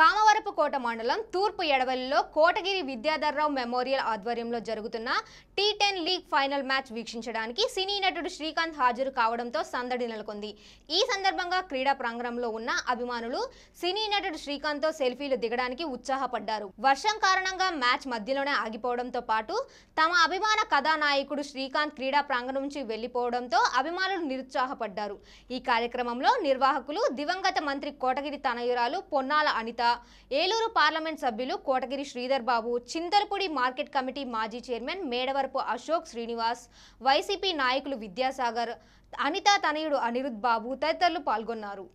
కామవరపు కోట మండలం తూర్పు ఎడవలిలో కోటగిరి విద్యాధర్రావు మెమోరియల్ ఆధ్వర్యంలో జరుగుతున్న T ten league final match వీక్షించడానికి సినీ నటుడు శ్రీకాంత్ హాజరు కావడంతో సందడి నెలకొంది ఈ సందర్భంగా క్రీడా ప్రాంగణంలో ఉన్న అభిమానులు సినీ నటుడు శ్రీకాంత్తో సెల్ఫీలు దిగడానికి ఉత్సాహపడ్డారు వర్షం కారణంగా మ్యాచ్ మధ్యలోనే ఆగిపోవడంతో పాటు తమ అభిమాన కథానాయకుడు శ్రీకాంత్ క్రీడా ప్రాంగణం నుంచి వెళ్లిపోవడంతో అభిమానులు నిరుత్సాహపడ్డారు ఈ కార్యక్రమంలో నిర్వాహకులు దివంగత మంత్రి కోటగిరి తనయురాలు పొన్నాల అనిత భాగంగా ఏలూరు పార్లమెంట్ సభ్యులు కోటగిరి శ్రీధర్ బాబు చింతలపూడి మార్కెట్ కమిటీ మాజీ చైర్మన్ మేడవరపు అశోక్ శ్రీనివాస్ వైసీపీ నాయకులు విద్యాసాగర్ అనిత తనయుడు అనిరుద్ బాబు తదితరులు పాల్గొన్నారు